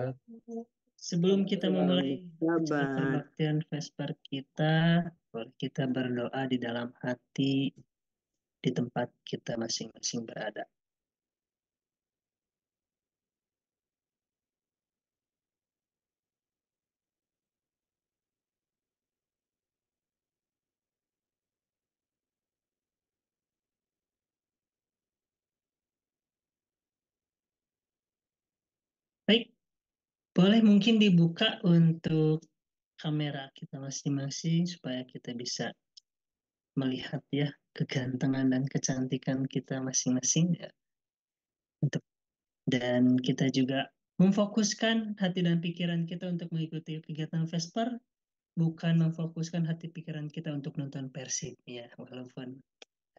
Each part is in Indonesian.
Mm-hmm. Sebelum kita memulai kebaktian Vesper kita, kita berdoa di dalam hati di tempat kita masing-masing berada. Boleh mungkin dibuka untuk kamera kita masing-masing supaya kita bisa melihat ya kegantengan dan kecantikan kita masing-masing ya. Untuk dan kita juga memfokuskan hati dan pikiran kita untuk mengikuti kegiatan Vesper bukan memfokuskan hati pikiran kita untuk nonton Persib ya walaupun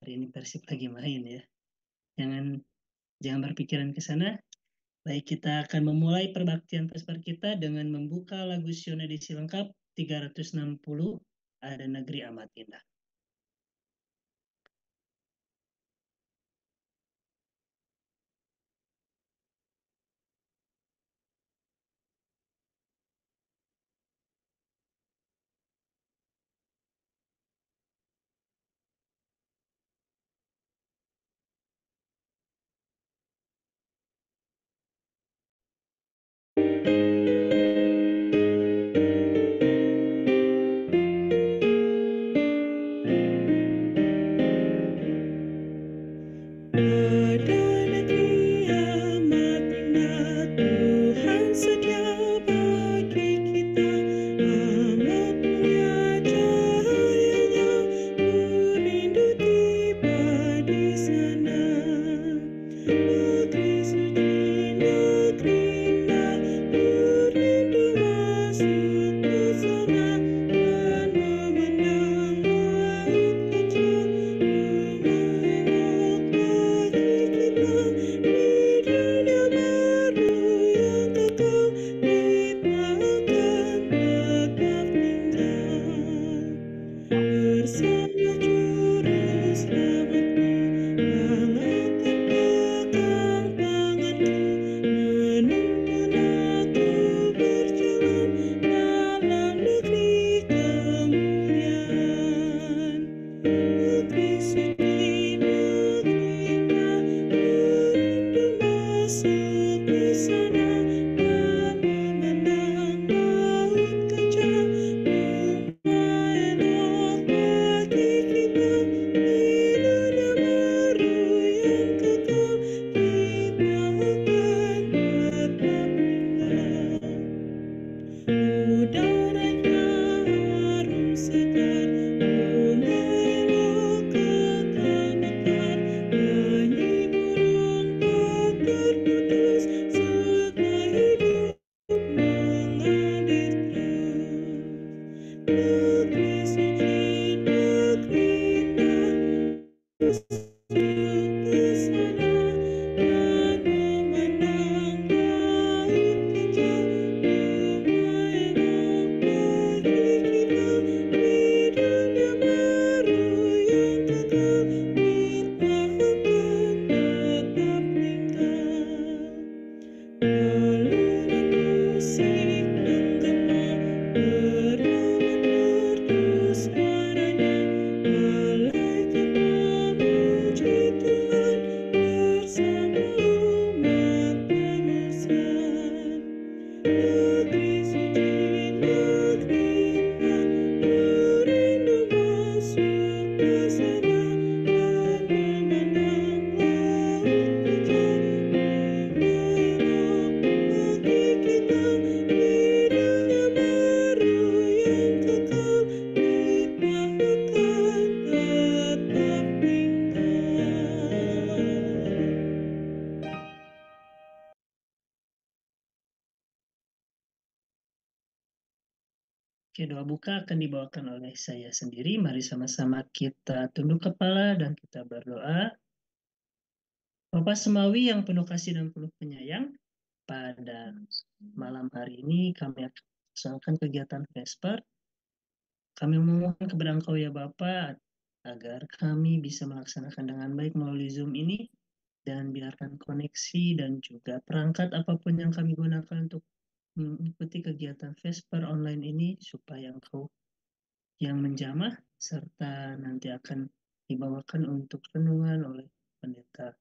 hari ini Persib lagi main ya jangan jangan berpikiran ke sana Baik, kita akan memulai perbaktian Vesper kita dengan membuka lagu edisi lengkap 360 ada negeri amat indah. Oke, ya, doa buka akan dibawakan oleh saya sendiri. Mari sama-sama kita tunduk kepala dan kita berdoa. Bapak Semawi yang penuh kasih dan penuh penyayang, pada malam hari ini kami akan melaksanakan kegiatan Vesper. Kami memohon kepada Engkau ya Bapak, agar kami bisa melaksanakan dengan baik melalui Zoom ini dan biarkan koneksi dan juga perangkat apapun yang kami gunakan untuk mengikuti kegiatan Vesper online ini supaya engkau yang menjamah serta nanti akan dibawakan untuk renungan oleh pendeta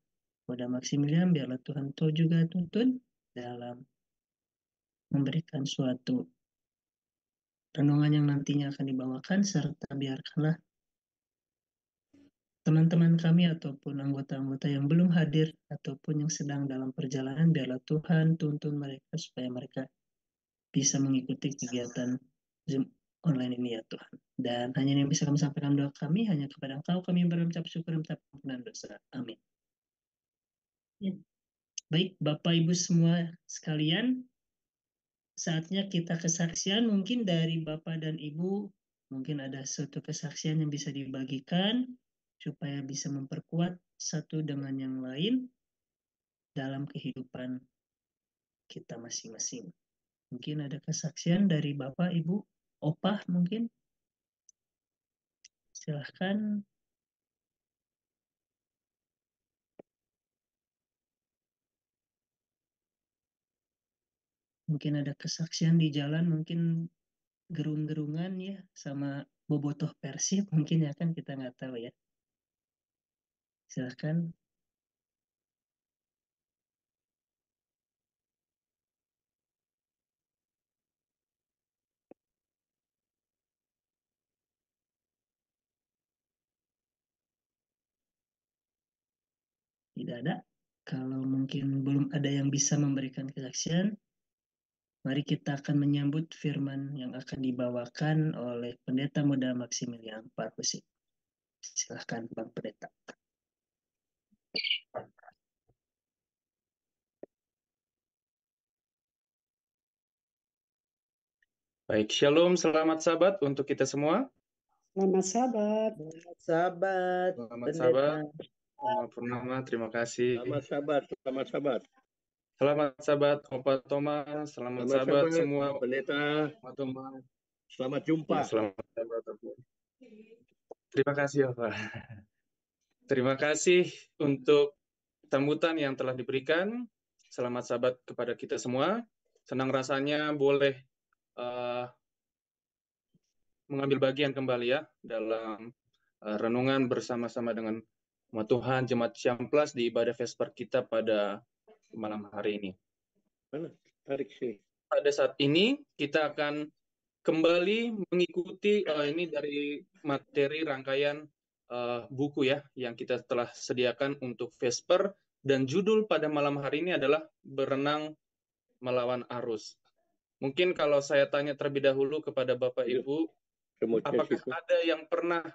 Bunda Maximilian biarlah Tuhan tahu juga tuntun dalam memberikan suatu renungan yang nantinya akan dibawakan serta biarkanlah teman-teman kami ataupun anggota-anggota yang belum hadir ataupun yang sedang dalam perjalanan biarlah Tuhan tuntun mereka supaya mereka bisa mengikuti kegiatan Zoom online ini ya Tuhan. Dan hanya yang bisa kami sampaikan doa kami hanya kepada Engkau kami berucap syukur dan pengampunan dosa. Amin. Ya. Baik, Bapak Ibu semua sekalian, saatnya kita kesaksian mungkin dari Bapak dan Ibu mungkin ada suatu kesaksian yang bisa dibagikan supaya bisa memperkuat satu dengan yang lain dalam kehidupan kita masing-masing. Mungkin ada kesaksian dari Bapak, Ibu, Opah mungkin. Silahkan. Mungkin ada kesaksian di jalan, mungkin gerung-gerungan ya, sama bobotoh Persib mungkin ya kan kita nggak tahu ya. Silahkan. tidak ada. Kalau mungkin belum ada yang bisa memberikan kesaksian, mari kita akan menyambut firman yang akan dibawakan oleh Pendeta Muda Maximilian Parkusik. Silahkan Bang Pendeta. Baik, shalom, selamat sabat untuk kita semua. Selamat sabat. Selamat sabat. Selamat sabat. Selamat Purnama, terima kasih. Selamat sahabat, selamat sahabat. Selamat sahabat Opa Thomas, selamat, selamat sahabat, sahabat semua. Pendeta. Selamat, selamat jumpa. Ya, selamat sahabat. Terima kasih Opa. Terima kasih untuk tambutan yang telah diberikan. Selamat sahabat kepada kita semua. Senang rasanya boleh uh, mengambil bagian kembali ya dalam uh, renungan bersama-sama dengan umat Tuhan Jemaat Siang Plus di ibadah Vesper kita pada malam hari ini. Pada saat ini kita akan kembali mengikuti uh, ini dari materi rangkaian uh, buku ya yang kita telah sediakan untuk Vesper dan judul pada malam hari ini adalah berenang melawan arus. Mungkin kalau saya tanya terlebih dahulu kepada Bapak Ibu, apakah ada yang pernah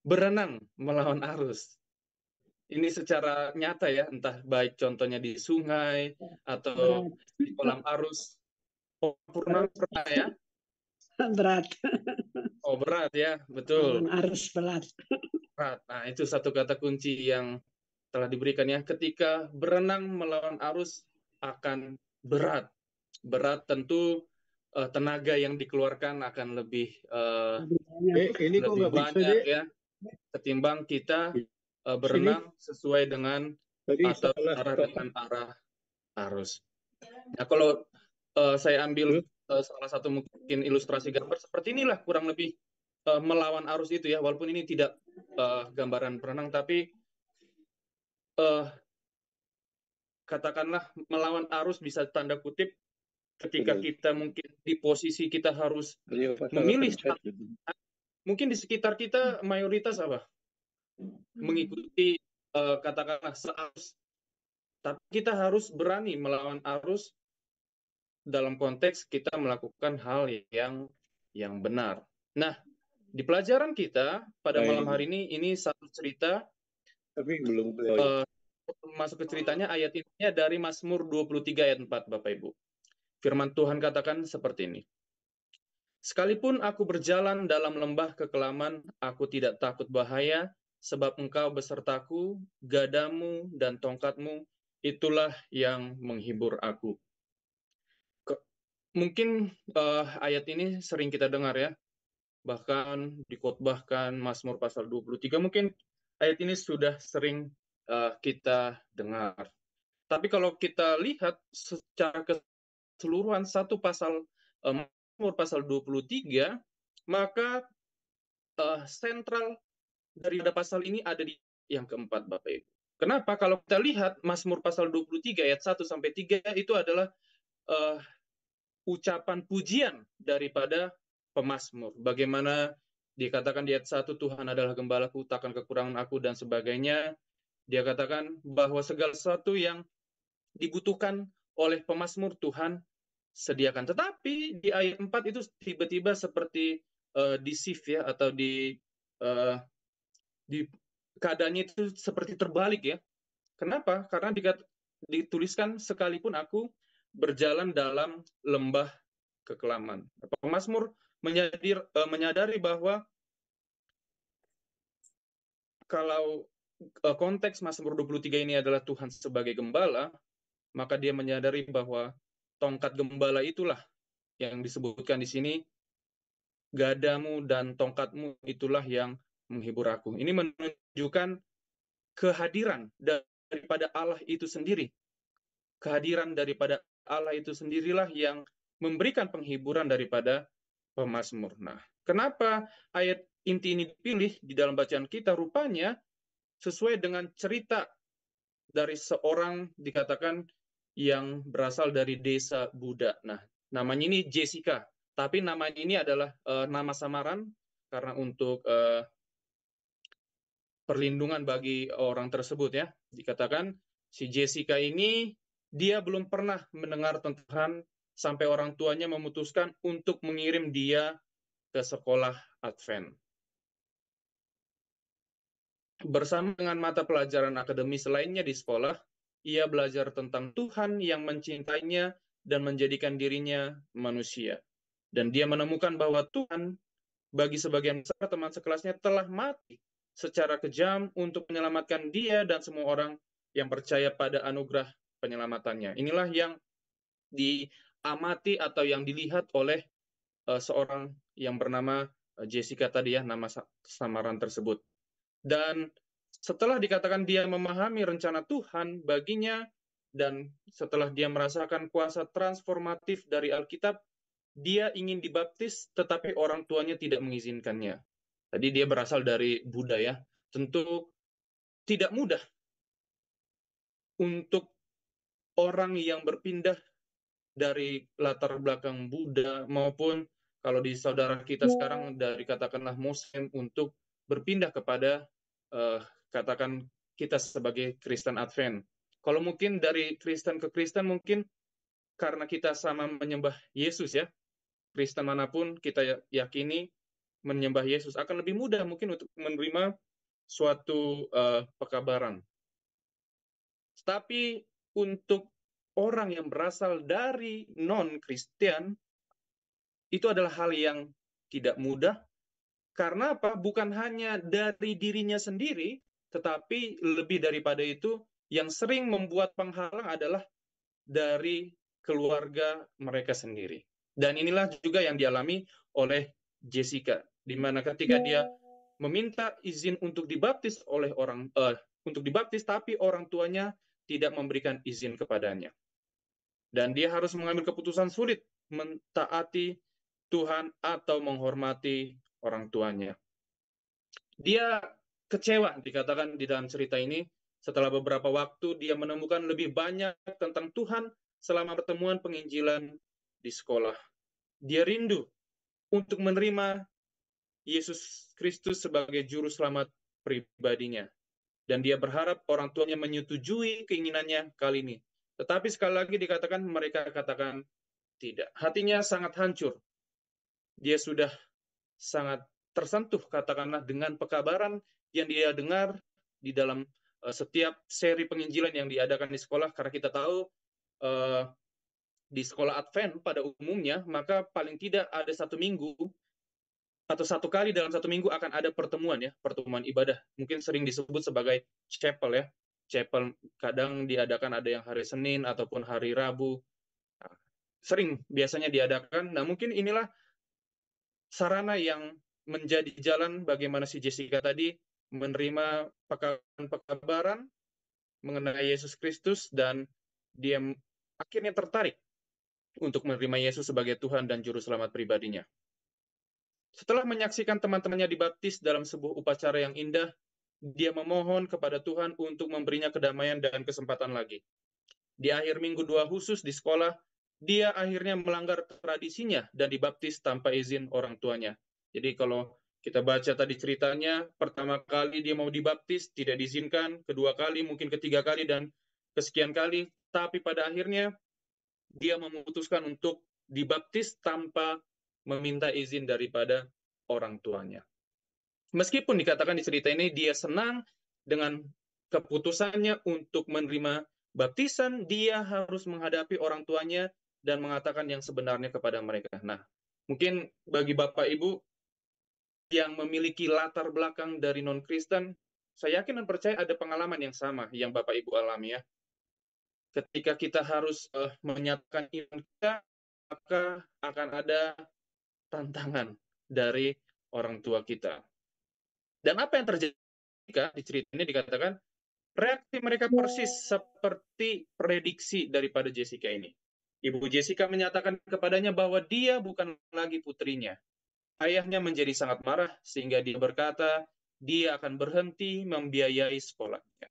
berenang melawan arus? ini secara nyata ya, entah baik contohnya di sungai ya. atau di kolam arus. Oh, pernah pernah ya? Berat. Oh berat ya, betul. Kolam arus berat. Berat. Nah itu satu kata kunci yang telah diberikan ya. Ketika berenang melawan arus akan berat. Berat tentu uh, tenaga yang dikeluarkan akan lebih uh, eh, ini lebih banyak bisa, ya, ketimbang kita iya uh, berenang Sini. sesuai dengan Jadi, atau arah dengan arah arus. Nah kalau uh, saya ambil uh, salah satu mungkin ilustrasi gambar seperti inilah kurang lebih uh, melawan arus itu ya walaupun ini tidak uh, gambaran berenang tapi uh, katakanlah melawan arus bisa tanda kutip ketika kita mungkin di posisi kita harus memilih gitu. mungkin di sekitar kita hmm. mayoritas apa Hmm. mengikuti uh, katakanlah arus, tapi kita harus berani melawan arus dalam konteks kita melakukan hal yang yang benar. Nah, di pelajaran kita pada Baik. malam hari ini ini satu cerita tapi belum uh, masuk ke ceritanya ayat ini dari Mazmur 23 ayat 4 Bapak Ibu. Firman Tuhan katakan seperti ini. Sekalipun aku berjalan dalam lembah kekelaman, aku tidak takut bahaya sebab engkau besertaku, gadamu dan tongkatmu, itulah yang menghibur aku. Ke, mungkin uh, ayat ini sering kita dengar ya, bahkan dikotbahkan Mazmur pasal 23, mungkin ayat ini sudah sering uh, kita dengar. Tapi kalau kita lihat secara keseluruhan satu pasal Mazmur eh, Mazmur pasal 23, maka uh, sentral dari pada pasal ini ada di yang keempat Bapak Ibu. Kenapa? Kalau kita lihat Mazmur pasal 23 ayat 1 sampai 3 itu adalah uh, ucapan pujian daripada pemazmur. Bagaimana dikatakan di ayat 1 Tuhan adalah gembalaku, takkan kekurangan aku dan sebagainya. Dia katakan bahwa segala sesuatu yang dibutuhkan oleh pemazmur Tuhan sediakan. Tetapi di ayat 4 itu tiba-tiba seperti uh, eh, disif ya atau di uh, di keadaannya itu seperti terbalik ya. Kenapa? Karena dikat, dituliskan sekalipun aku berjalan dalam lembah kekelaman. Pemasmur menyadir, uh, menyadari bahwa kalau uh, konteks Mazmur 23 ini adalah Tuhan sebagai gembala, maka dia menyadari bahwa tongkat gembala itulah yang disebutkan di sini gadamu dan tongkatmu itulah yang menghibur aku. Ini menunjukkan kehadiran daripada Allah itu sendiri. Kehadiran daripada Allah itu sendirilah yang memberikan penghiburan daripada pemazmur. Nah, kenapa ayat inti ini dipilih di dalam bacaan kita? Rupanya sesuai dengan cerita dari seorang dikatakan yang berasal dari desa Buddha. Nah, namanya ini Jessica, tapi namanya ini adalah uh, nama samaran karena untuk uh, perlindungan bagi orang tersebut ya. Dikatakan si Jessica ini dia belum pernah mendengar tentang sampai orang tuanya memutuskan untuk mengirim dia ke sekolah Advent. Bersama dengan mata pelajaran akademis lainnya di sekolah, ia belajar tentang Tuhan yang mencintainya dan menjadikan dirinya manusia. Dan dia menemukan bahwa Tuhan bagi sebagian besar teman sekelasnya telah mati secara kejam untuk menyelamatkan dia dan semua orang yang percaya pada anugerah penyelamatannya. Inilah yang diamati atau yang dilihat oleh uh, seorang yang bernama eh, Jessica tadi ya nama samaran tersebut. Dan setelah dikatakan dia memahami rencana Tuhan baginya dan setelah dia merasakan kuasa transformatif dari Alkitab, dia ingin dibaptis tetapi orang tuanya tidak mengizinkannya. Tadi dia berasal dari Buddha ya. Tentu tidak mudah untuk orang yang berpindah dari latar belakang Buddha maupun kalau di saudara kita ya. sekarang dari katakanlah Muslim untuk berpindah kepada uh, katakan kita sebagai Kristen Advent. Kalau mungkin dari Kristen ke Kristen mungkin karena kita sama menyembah Yesus ya. Kristen manapun kita ya-, yakini menyembah Yesus akan lebih mudah mungkin untuk menerima suatu uh, pekabaran. Tapi untuk orang yang berasal dari non-Kristen itu adalah hal yang tidak mudah karena apa? Bukan hanya dari dirinya sendiri, tetapi lebih daripada itu yang sering membuat penghalang adalah dari keluarga mereka sendiri. Dan inilah juga yang dialami oleh Jessica, di mana ketika ya. dia meminta izin untuk dibaptis oleh orang uh, untuk dibaptis tapi orang tuanya tidak memberikan izin kepadanya. Dan dia harus mengambil keputusan sulit mentaati Tuhan atau menghormati orang tuanya. Dia kecewa dikatakan di dalam cerita ini setelah beberapa waktu dia menemukan lebih banyak tentang Tuhan selama pertemuan penginjilan di sekolah. Dia rindu untuk menerima Yesus Kristus sebagai juru selamat pribadinya. Dan dia berharap orang tuanya menyetujui keinginannya kali ini. Tetapi sekali lagi dikatakan mereka katakan tidak. Hatinya sangat hancur. Dia sudah sangat tersentuh katakanlah dengan pekabaran yang dia dengar di dalam eh, setiap seri penginjilan yang diadakan di sekolah karena kita tahu eh, di sekolah Advent pada umumnya, maka paling tidak ada satu minggu atau satu kali dalam satu minggu akan ada pertemuan ya, pertemuan ibadah. Mungkin sering disebut sebagai chapel ya. Chapel kadang diadakan ada yang hari Senin ataupun hari Rabu. Nah, sering biasanya diadakan. Nah, mungkin inilah sarana yang menjadi jalan bagaimana si Jessica tadi menerima pekabaran mengenai Yesus Kristus dan dia akhirnya tertarik untuk menerima Yesus sebagai Tuhan dan Juru Selamat pribadinya. Setelah menyaksikan teman-temannya dibaptis dalam sebuah upacara yang indah, dia memohon kepada Tuhan untuk memberinya kedamaian dan kesempatan lagi. Di akhir minggu dua khusus di sekolah, dia akhirnya melanggar tradisinya dan dibaptis tanpa izin orang tuanya. Jadi kalau kita baca tadi ceritanya, pertama kali dia mau dibaptis, tidak diizinkan, kedua kali, mungkin ketiga kali, dan kesekian kali. Tapi pada akhirnya dia memutuskan untuk dibaptis tanpa meminta izin daripada orang tuanya. Meskipun dikatakan di cerita ini dia senang dengan keputusannya untuk menerima baptisan, dia harus menghadapi orang tuanya dan mengatakan yang sebenarnya kepada mereka. Nah, mungkin bagi Bapak Ibu yang memiliki latar belakang dari non-Kristen, saya yakin dan percaya ada pengalaman yang sama yang Bapak Ibu alami ya ketika kita harus uh, menyatakan iman kita maka akan ada tantangan dari orang tua kita dan apa yang terjadi ketika di cerita ini dikatakan reaksi mereka persis seperti prediksi daripada Jessica ini Ibu Jessica menyatakan kepadanya bahwa dia bukan lagi putrinya. Ayahnya menjadi sangat marah sehingga dia berkata, dia akan berhenti membiayai sekolahnya.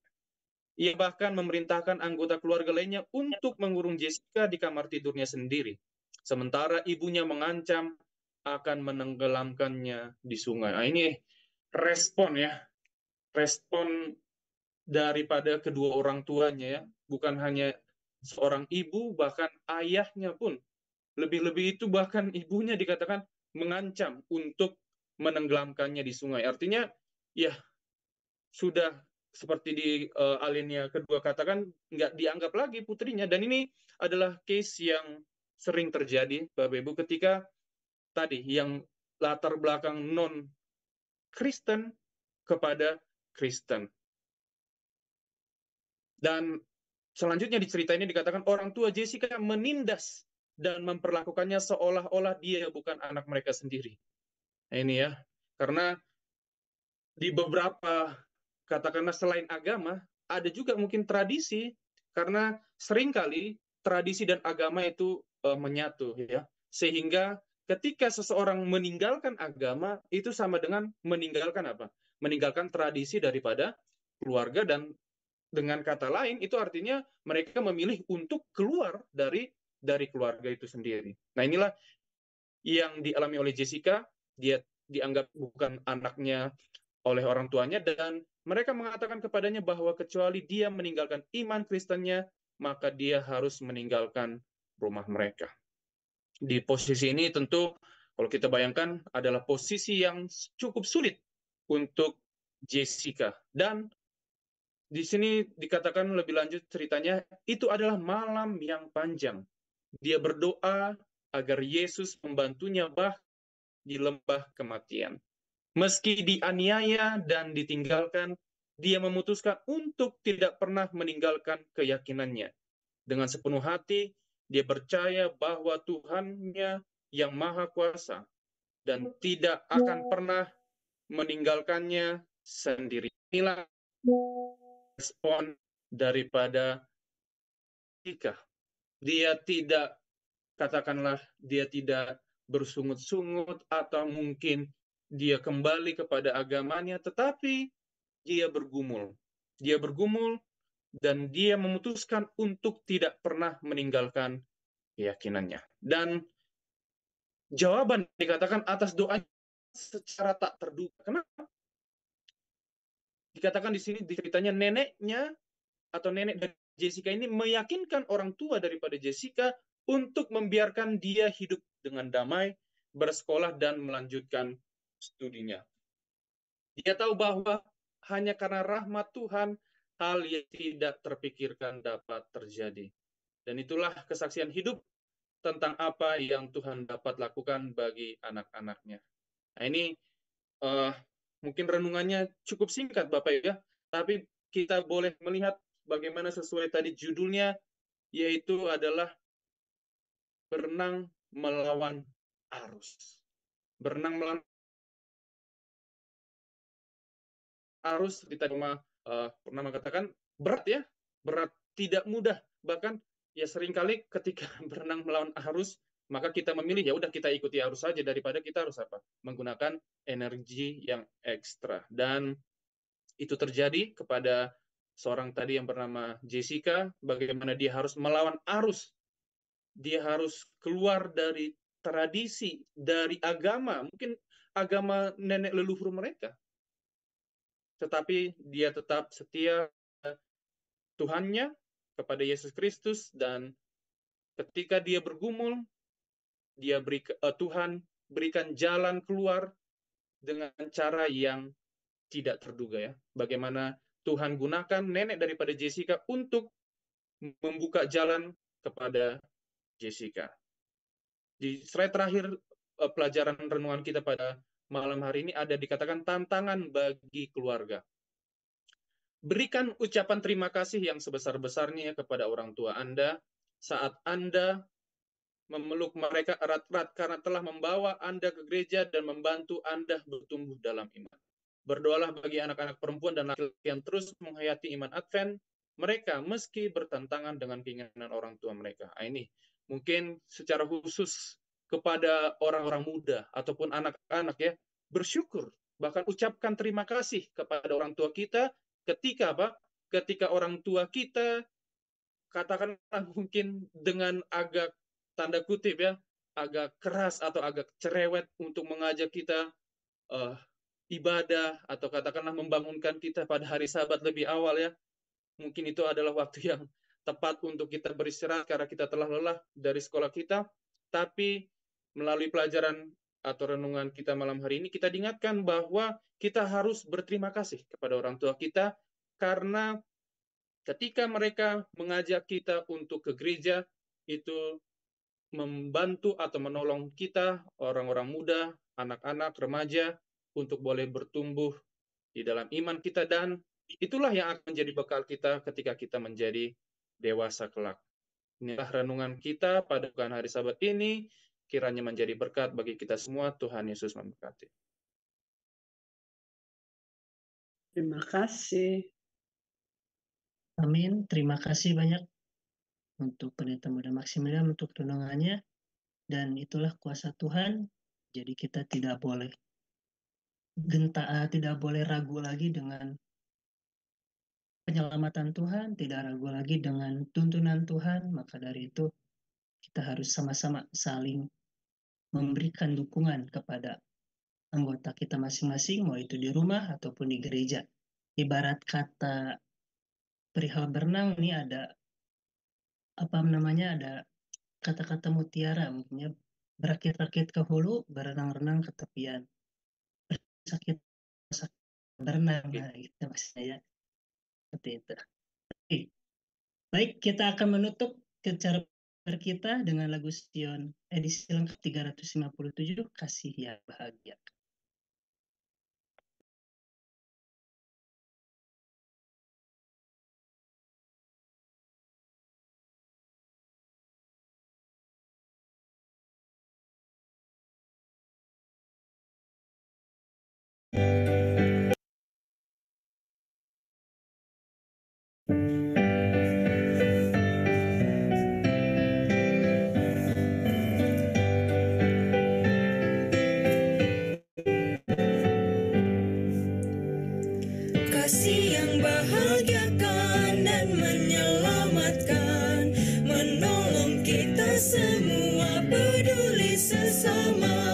Ia bahkan memerintahkan anggota keluarga lainnya untuk mengurung Jessica di kamar tidurnya sendiri. Sementara ibunya mengancam akan menenggelamkannya di sungai. Nah, ini respon ya. Respon daripada kedua orang tuanya ya. Bukan hanya seorang ibu, bahkan ayahnya pun. Lebih-lebih itu bahkan ibunya dikatakan mengancam untuk menenggelamkannya di sungai. Artinya ya sudah seperti di uh, eh, alinea kedua katakan nggak dianggap lagi putrinya dan ini adalah case yang sering terjadi Bapak Ibu ketika tadi yang latar belakang non Kristen kepada Kristen. Dan selanjutnya di cerita ini dikatakan orang tua Jessica menindas dan memperlakukannya seolah-olah dia bukan anak mereka sendiri. Nah, ini ya, karena di beberapa katakanlah selain agama, ada juga mungkin tradisi karena seringkali tradisi dan agama itu uh, menyatu ya. Sehingga ketika seseorang meninggalkan agama itu sama dengan meninggalkan apa? Meninggalkan tradisi daripada keluarga dan dengan kata lain itu artinya mereka memilih untuk keluar dari dari keluarga itu sendiri. Nah, inilah yang dialami oleh Jessica, dia dianggap bukan anaknya oleh orang tuanya dan mereka mengatakan kepadanya bahwa kecuali dia meninggalkan iman Kristennya, maka dia harus meninggalkan rumah mereka. Di posisi ini tentu kalau kita bayangkan adalah posisi yang cukup sulit untuk Jessica dan di sini dikatakan lebih lanjut ceritanya itu adalah malam yang panjang. Dia berdoa agar Yesus membantunya bah di lembah kematian. Meski dianiaya dan ditinggalkan, dia memutuskan untuk tidak pernah meninggalkan keyakinannya. Dengan sepenuh hati, dia percaya bahwa Tuhannya yang Maha Kuasa dan tidak akan pernah meninggalkannya sendiri. Inilah respon daripada Ika, Dia tidak, katakanlah, dia tidak bersungut-sungut atau mungkin dia kembali kepada agamanya, tetapi dia bergumul. Dia bergumul dan dia memutuskan untuk tidak pernah meninggalkan keyakinannya. Dan jawaban dikatakan atas doa secara tak terduga. Kenapa? Dikatakan di sini ceritanya neneknya atau nenek dari Jessica ini meyakinkan orang tua daripada Jessica untuk membiarkan dia hidup dengan damai, bersekolah dan melanjutkan studinya. Dia tahu bahwa hanya karena rahmat Tuhan, hal yang tidak terpikirkan dapat terjadi. Dan itulah kesaksian hidup tentang apa yang Tuhan dapat lakukan bagi anak-anaknya. Nah ini uh, mungkin renungannya cukup singkat Bapak ya, tapi kita boleh melihat bagaimana sesuai tadi judulnya, yaitu adalah berenang melawan arus. Berenang melawan arus diterima uh, eh, pernah mengatakan berat ya berat tidak mudah bahkan ya seringkali ketika berenang melawan arus maka kita memilih ya udah kita ikuti arus saja daripada kita harus apa menggunakan energi yang ekstra dan itu terjadi kepada seorang tadi yang bernama Jessica bagaimana dia harus melawan arus dia harus keluar dari tradisi dari agama mungkin agama nenek leluhur mereka tetapi dia tetap setia Tuhannya kepada Yesus Kristus dan ketika dia bergumul dia beri uh, Tuhan berikan jalan keluar dengan cara yang tidak terduga ya bagaimana Tuhan gunakan nenek daripada Jessica untuk membuka jalan kepada Jessica di slide terakhir uh, pelajaran renungan kita pada malam hari ini ada dikatakan tantangan bagi keluarga. Berikan ucapan terima kasih yang sebesar-besarnya ya kepada orang tua Anda saat Anda memeluk mereka erat-erat karena telah membawa Anda ke gereja dan membantu Anda bertumbuh dalam iman. Berdoalah bagi anak-anak perempuan dan laki-laki yang terus menghayati iman Advent, mereka meski bertentangan dengan keinginan orang tua mereka. Nah, ini mungkin secara khusus kepada orang-orang muda ataupun anak-anak ya bersyukur bahkan ucapkan terima kasih kepada orang tua kita ketika apa ketika orang tua kita katakanlah mungkin dengan agak tanda kutip ya agak keras atau agak cerewet untuk mengajak kita uh, ibadah atau katakanlah membangunkan kita pada hari Sabat lebih awal ya mungkin itu adalah waktu yang tepat untuk kita beristirahat karena kita telah lelah dari sekolah kita tapi melalui pelajaran atau renungan kita malam hari ini, kita diingatkan bahwa kita harus berterima kasih kepada orang tua kita karena ketika mereka mengajak kita untuk ke gereja, itu membantu atau menolong kita, orang-orang muda, anak-anak, remaja, untuk boleh bertumbuh di dalam iman kita dan itulah yang akan menjadi bekal kita ketika kita menjadi dewasa kelak. Inilah renungan kita pada bukan hari sabat ini kiranya menjadi berkat bagi kita semua. Tuhan Yesus memberkati. Terima kasih. Amin. Terima kasih banyak untuk Pendeta Muda Maximilian untuk tunangannya. Dan itulah kuasa Tuhan, jadi kita tidak boleh genta, eh, tidak boleh ragu lagi dengan penyelamatan Tuhan, tidak ragu lagi dengan tuntunan Tuhan, maka dari itu kita harus sama-sama saling hmm. memberikan dukungan kepada anggota kita masing-masing, mau itu di rumah ataupun di gereja. Ibarat kata perihal berenang ini ada apa namanya ada kata-kata mutiara mungkinnya berakit-rakit ke hulu berenang-renang ke tepian sakit sakit berenang nah, gitu maksudnya ya. seperti itu Oke. baik kita akan menutup secara berkita dengan lagu Sion edisi lengkap 357 Kasih Ya Bahagia. semua peduli sesama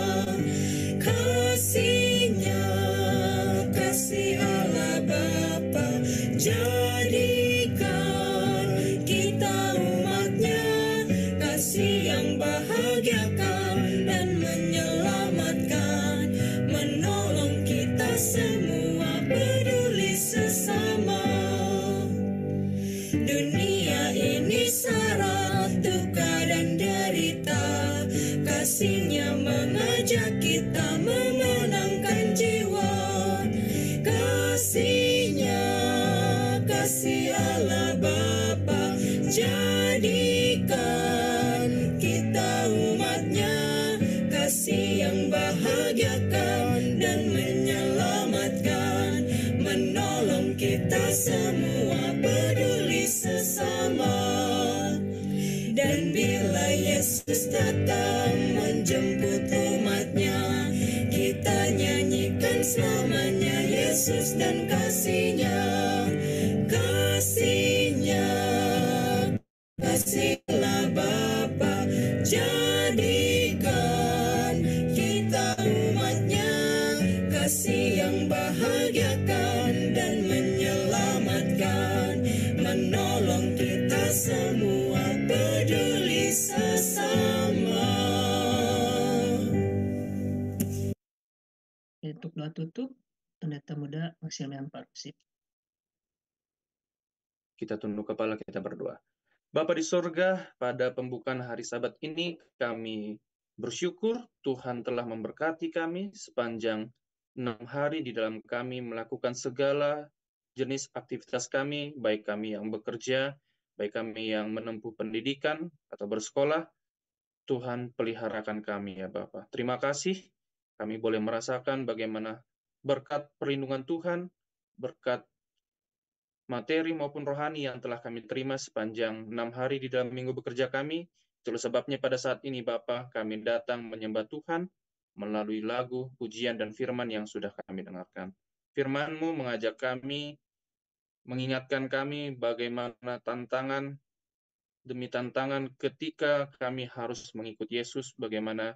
Dan bila Yesus datang menjemput umatnya Kita nyanyikan selamanya Yesus dan kasihnya yang parusip. Kita tunduk kepala, kita berdoa. Bapak di surga, pada pembukaan hari sabat ini kami bersyukur Tuhan telah memberkati kami sepanjang enam hari di dalam kami melakukan segala jenis aktivitas kami, baik kami yang bekerja, baik kami yang menempuh pendidikan atau bersekolah, Tuhan peliharakan kami ya Bapak. Terima kasih kami boleh merasakan bagaimana berkat perlindungan Tuhan, berkat materi maupun rohani yang telah kami terima sepanjang enam hari di dalam minggu bekerja kami. Itulah sebabnya pada saat ini Bapa kami datang menyembah Tuhan melalui lagu, pujian, dan firman yang sudah kami dengarkan. Firman-Mu mengajak kami, mengingatkan kami bagaimana tantangan demi tantangan ketika kami harus mengikuti Yesus, bagaimana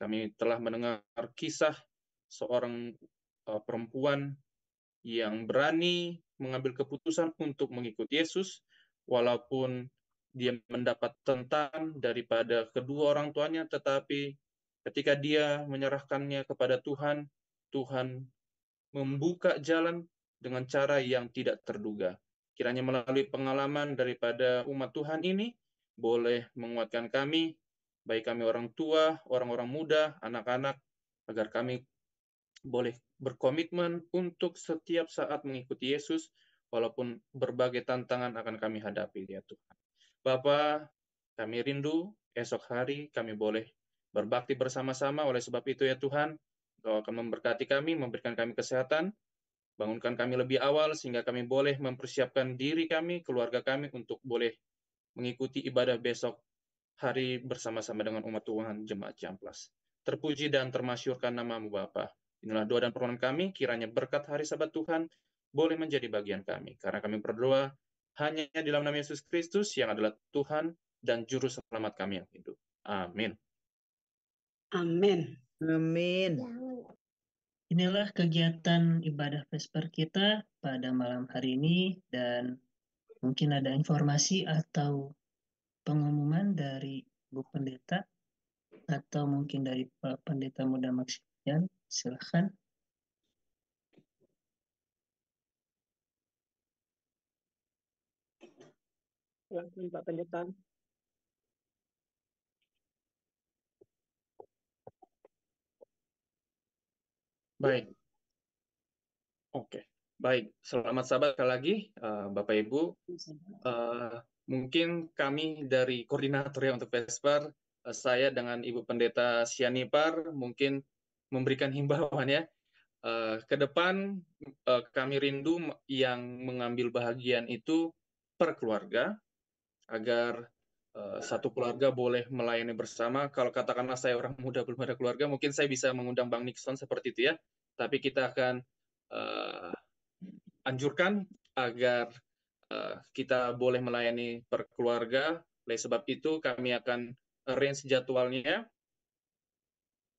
kami telah mendengar kisah seorang uh, perempuan yang berani mengambil keputusan untuk mengikuti Yesus walaupun dia mendapat tentang daripada kedua orang tuanya tetapi ketika dia menyerahkannya kepada Tuhan Tuhan membuka jalan dengan cara yang tidak terduga kiranya melalui pengalaman daripada umat Tuhan ini boleh menguatkan kami baik kami orang tua, orang-orang muda, anak-anak agar kami boleh berkomitmen untuk setiap saat mengikuti Yesus, walaupun berbagai tantangan akan kami hadapi, ya Tuhan. Bapa, kami rindu esok hari kami boleh berbakti bersama-sama. Oleh sebab itu ya Tuhan, Engkau akan memberkati kami, memberikan kami kesehatan, bangunkan kami lebih awal sehingga kami boleh mempersiapkan diri kami, keluarga kami untuk boleh mengikuti ibadah besok hari bersama-sama dengan umat Tuhan jemaat Jamplas. Terpuji dan termasyurkan namamu Bapa. Inilah doa dan permohonan kami, kiranya berkat hari sabat Tuhan boleh menjadi bagian kami. Karena kami berdoa hanya di dalam nama Yesus Kristus yang adalah Tuhan dan Juru Selamat kami yang hidup. Amin. Amin. Amin. Inilah kegiatan ibadah Vesper kita pada malam hari ini dan mungkin ada informasi atau pengumuman dari Bu Pendeta atau mungkin dari Pak Pendeta Muda Maksimian Silahkan. Langsung ya, Pak Pendeta. Baik. Oke. Baik, selamat sahabat sekali lagi, uh, Bapak Ibu. Uh, mungkin kami dari koordinator ya untuk Vesper, eh, saya dengan Ibu Pendeta Sianipar, mungkin memberikan himbauan ya. Uh, ke depan uh, kami rindu yang mengambil bahagian itu per keluarga agar uh, satu keluarga boleh melayani bersama. Kalau katakanlah saya orang muda belum ada keluarga, mungkin saya bisa mengundang Bang Nixon seperti itu ya. Tapi kita akan uh, anjurkan agar uh, kita boleh melayani per keluarga. Oleh sebab itu kami akan range jadwalnya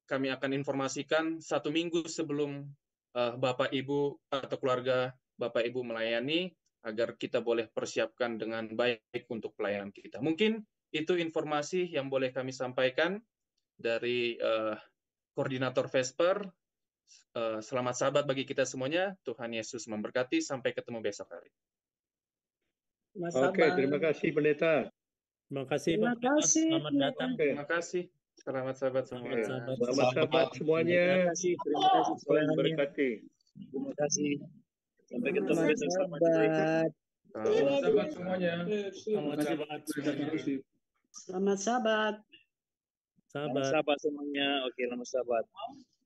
kami akan informasikan satu minggu sebelum uh, Bapak Ibu atau keluarga Bapak Ibu melayani agar kita boleh persiapkan dengan baik untuk pelayanan kita. Mungkin itu informasi yang boleh kami sampaikan dari uh, koordinator Vesper. Uh, selamat sahabat bagi kita semuanya. Tuhan Yesus memberkati. Sampai ketemu besok hari. Oke, okay, terima kasih pendeta. Terima kasih. Terima kasih. Selamat datang. Okay. Terima kasih. Selamat sahabat semua. Selamat sahabat, selamat sahabat semuanya. Terima kasih. Terima kasih. Selamat kasih. Terima kasih. Sampai ketemu besok sahabat. Sahabat, sahabat, sahabat semuanya. Selamat sahabat. Selamat sahabat. Sahabat. Sahabat semuanya. Oke, selamat sahabat.